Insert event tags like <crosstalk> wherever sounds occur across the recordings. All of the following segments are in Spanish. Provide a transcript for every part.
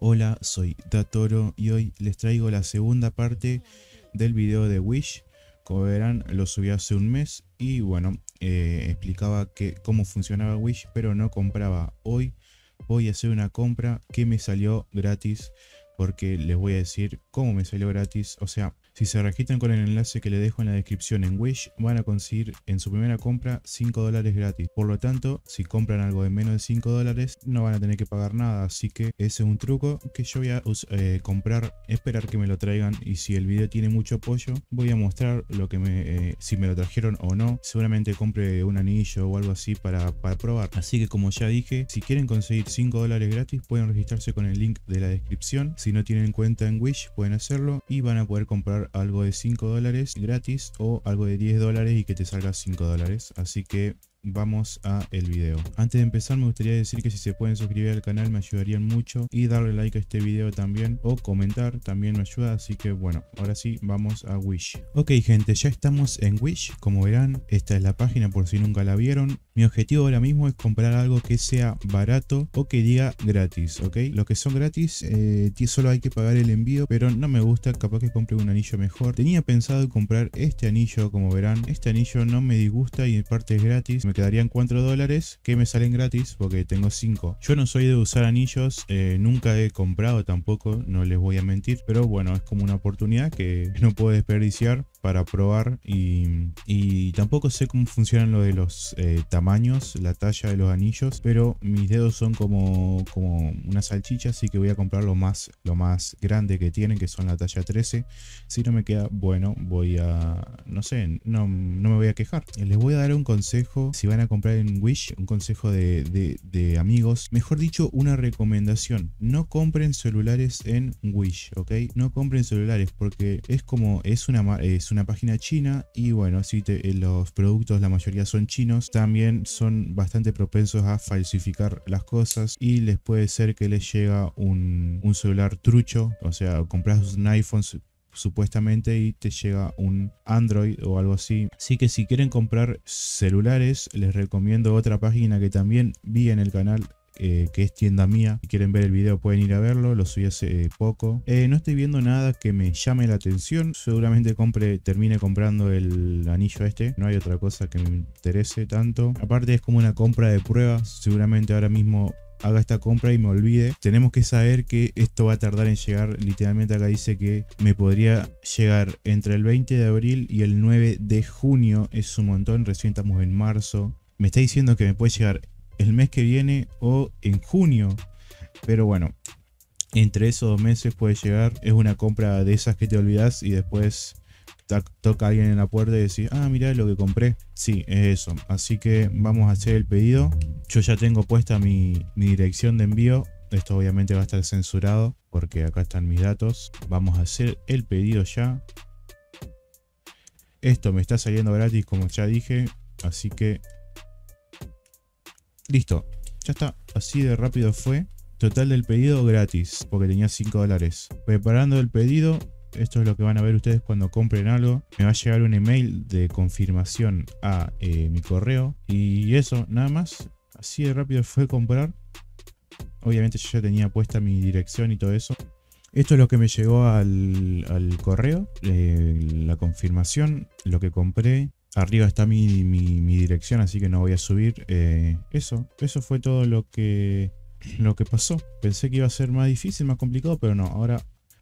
Hola, soy Datoro y hoy les traigo la segunda parte del video de Wish. Como verán, lo subí hace un mes y bueno, eh, explicaba que, cómo funcionaba Wish, pero no compraba. Hoy voy a hacer una compra que me salió gratis porque les voy a decir cómo me salió gratis. O sea, si se registran con el enlace que le dejo en la descripción en Wish, van a conseguir en su primera compra 5 dólares gratis. Por lo tanto, si compran algo de menos de 5 dólares, no van a tener que pagar nada. Así que ese es un truco que yo voy a eh, comprar, esperar que me lo traigan. Y si el video tiene mucho apoyo, voy a mostrar lo que me, eh, si me lo trajeron o no. Seguramente compre un anillo o algo así para, probar. Así que como ya dije, si quieren conseguir 5 dólares gratis, pueden registrarse con el link de la descripción. Si no tienen cuenta en Wish pueden hacerlo y van a poder comprar algo de 5 dólares gratis o algo de 10 dólares y que te salga 5 dólares. Así que vamos a el video. Antes de empezar me gustaría decir que si se pueden suscribir al canal me ayudarían mucho y darle like a este video también o comentar también me ayuda así que bueno ahora sí vamos a Wish. Ok gente ya estamos en Wish como verán esta es la página por si nunca la vieron. Mi objetivo ahora mismo es comprar algo que sea barato o que diga gratis ok. lo que son gratis eh, solo hay que pagar el envío pero no me gusta capaz que compre un anillo mejor. Tenía pensado comprar este anillo como verán este anillo no me disgusta y en parte es gratis me quedarían 4 dólares que me salen gratis porque tengo 5. Yo no soy de usar anillos, eh, nunca he comprado tampoco, no les voy a mentir, pero bueno, es como una oportunidad que <laughs> no puedo desperdiciar para probar y, tampoco sé cómo funcionan lo de los eh, tamaños, la talla de los anillos, pero mis dedos son como, como una salchicha, así que voy a comprar lo más, lo más grande que tienen, que son la talla 13. Si no me queda, bueno, voy a, no sé, no, no me voy a quejar. Les voy a dar un consejo si van a comprar en Wish, un consejo de, amigos, mejor dicho, una recomendación. No compren celulares en Wish, ¿ok? No compren celulares porque es como, es una, es una página china y bueno, si eh, los productos, la mayoría son chinos, también son bastante propensos a falsificar las cosas y les puede ser que les llega un, un celular trucho, o sea, compras un iPhone supuestamente y te llega un Android o algo así. Así que si quieren comprar celulares, les recomiendo otra página que también vi en el canal eh, que es tienda mía. Si quieren ver el video pueden ir a verlo, lo subí hace eh, poco. Eh, no estoy viendo nada que me llame la atención. Seguramente compre, termine comprando el anillo este. No hay otra cosa que me interese tanto. Aparte es como una compra de prueba. Seguramente ahora mismo haga esta compra y me olvide. Tenemos que saber que esto va a tardar en llegar. Literalmente acá dice que me podría llegar entre el 20 de abril y el 9 de junio. Es un montón, recién estamos en marzo. Me está diciendo que me puede llegar el mes que viene o en junio. Pero bueno, entre esos dos meses puede llegar. Es una compra de esas que te olvidas y después toca alguien en la puerta y decir, ah, mirá lo que compré. Sí, es eso. Así que vamos a hacer el pedido. Yo ya tengo puesta mi, mi dirección de envío. Esto obviamente va a estar censurado porque acá están mis datos. Vamos a hacer el pedido ya. Esto me está saliendo gratis como ya dije. Así que... Listo. Ya está. Así de rápido fue. Total del pedido gratis, porque tenía 5 dólares. Preparando el pedido, esto es lo que van a ver ustedes cuando compren algo. Me va a llegar un email de confirmación a eh, mi correo. Y eso, nada más. Así de rápido fue comprar. Obviamente yo ya tenía puesta mi dirección y todo eso. Esto es lo que me llegó al, al correo, eh, la confirmación, lo que compré. Arriba está mi, mi, dirección, así que no voy a subir. Eh, eso, eso fue todo lo que, lo que pasó. Pensé que iba a ser más difícil, más complicado, pero no. Ahora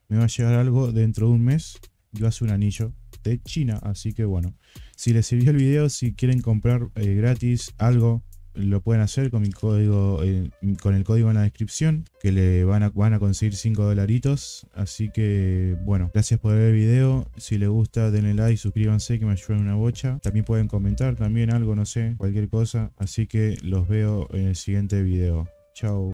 me va a llegar algo dentro de un mes. Yo hace un anillo de China. Así que bueno, si les sirvió el video, si quieren comprar eh, gratis algo, lo pueden hacer con mi código, eh, con el código en la descripción, que le van a, van a conseguir 5 dolaritos. Así que bueno, gracias por ver el video. Si les gusta, denle like, suscríbanse, que me ayuden una bocha. También pueden comentar también algo, no sé, cualquier cosa. Así que los veo en el siguiente video. Chao.